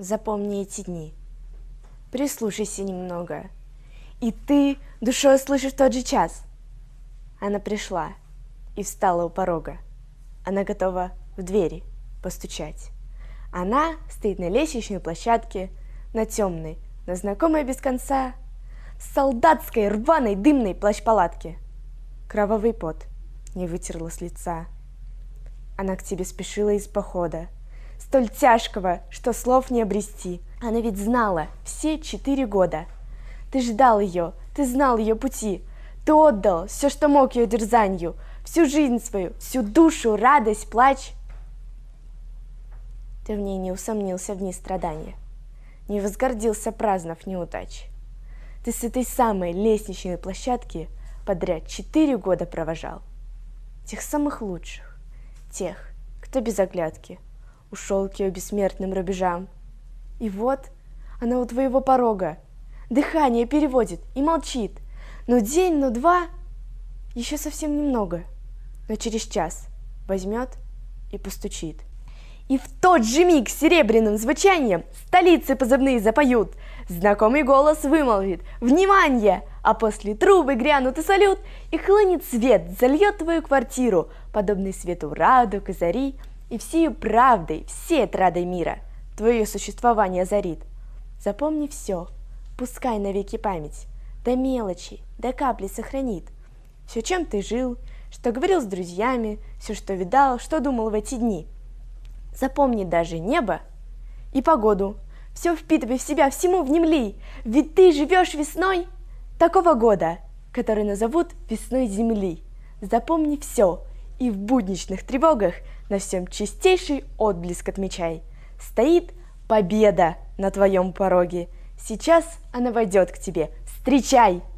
запомни эти дни. Прислушайся немного. И ты душой слышишь тот же час. Она пришла и встала у порога. Она готова в двери постучать. Она стоит на лестничной площадке, на темной, на знакомой без конца, солдатской рваной дымной плащ-палатке. Кровавый пот не вытерла с лица. Она к тебе спешила из похода — столь тяжкого, что слов не обрести. Она ведь знала все четыре года. Ты ждал ее, ты знал ее пути, ты отдал все, что мог ее дерзанью, всю жизнь свою, всю душу, радость, плач. Ты в ней не усомнился в дни страдания, не возгордился, празднов неудач. Ты с этой самой лестничной площадки подряд четыре года провожал. Тех самых лучших, тех, кто без оглядки – ушел к ее бессмертным рубежам. И вот она у твоего порога, дыхание переводит и молчит. Но день, но два, еще совсем немного, но через час возьмет и постучит. И в тот же миг серебряным звучанием столицы позывные запоют. Знакомый голос вымолвит «Внимание!» А после трубы грянут и салют, и хлынет свет, зальет твою квартиру, подобный свету радуг и зари, и всею правдой, всей отрадой мира твое существование зарит. Запомни все, пускай навеки память, до мелочи, до капли сохранит. Все, чем ты жил, что говорил с друзьями, все, что видал, что думал в эти дни. Запомни даже небо и погоду, все впитывай в себя, всему внемли, ведь ты живешь весной такого года, который назовут весной земли. Запомни все, и в будничных тревогах на всем чистейший отблеск отмечай. Стоит победа на твоем пороге. Сейчас она войдет к тебе. Встречай!